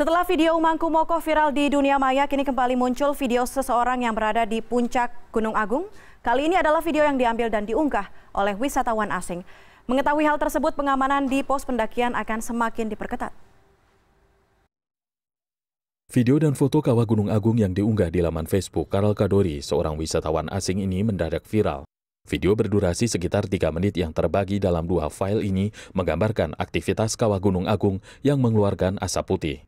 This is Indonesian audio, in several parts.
Setelah video Umangku Moko viral di dunia maya, kini kembali muncul video seseorang yang berada di puncak Gunung Agung. Kali ini adalah video yang diambil dan diunggah oleh wisatawan asing. Mengetahui hal tersebut, pengamanan di pos pendakian akan semakin diperketat. Video dan foto kawah Gunung Agung yang diunggah di laman Facebook Karl Kadori, seorang wisatawan asing ini mendadak viral. Video berdurasi sekitar 3 menit yang terbagi dalam dua file ini menggambarkan aktivitas kawah Gunung Agung yang mengeluarkan asap putih.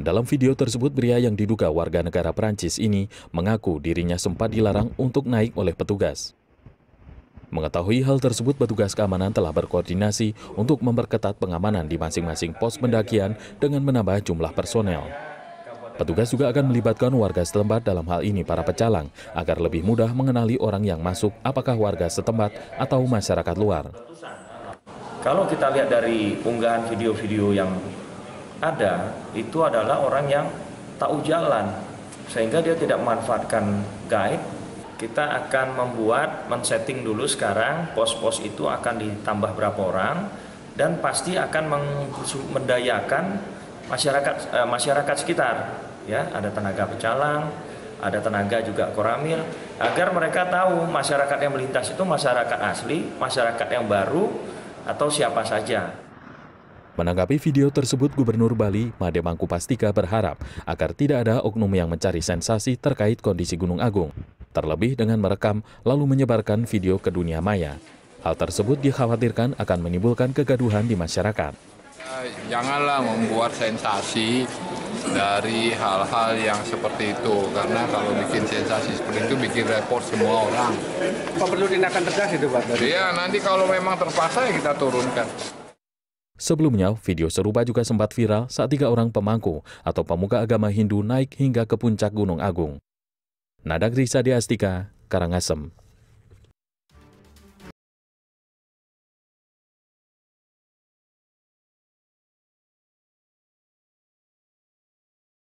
Dalam video tersebut, pria yang diduga warga negara Perancis ini mengaku dirinya sempat dilarang untuk naik oleh petugas. Mengetahui hal tersebut, petugas keamanan telah berkoordinasi untuk memperketat pengamanan di masing-masing pos pendakian dengan menambah jumlah personel. Petugas juga akan melibatkan warga setempat dalam hal ini para pecalang, agar lebih mudah mengenali orang yang masuk apakah warga setempat atau masyarakat luar. Kalau kita lihat dari unggahan video-video yang ada itu adalah orang yang tahu jalan sehingga dia tidak memanfaatkan guide kita akan membuat men-setting dulu sekarang pos-pos itu akan ditambah berapa orang dan pasti akan mendayakan masyarakat eh, masyarakat sekitar ya ada tenaga pecalang ada tenaga juga koramil agar mereka tahu masyarakat yang melintas itu masyarakat asli masyarakat yang baru atau siapa saja Menanggapi video tersebut, Gubernur Bali, Made Mangkupastika berharap agar tidak ada oknum yang mencari sensasi terkait kondisi Gunung Agung, terlebih dengan merekam lalu menyebarkan video ke dunia maya. Hal tersebut dikhawatirkan akan menimbulkan kegaduhan di masyarakat. Ya, janganlah membuat sensasi dari hal-hal yang seperti itu karena kalau bikin sensasi seperti itu bikin repot semua orang. Apa perlu tindakan tegas itu Pak? Iya nanti kalau memang terpaksa ya kita turunkan. Sebelumnya, video serupa juga sempat viral saat tiga orang pemangku atau pemuka agama Hindu naik hingga ke puncak Gunung Agung. Nadak Risa Diastika, Karangasem.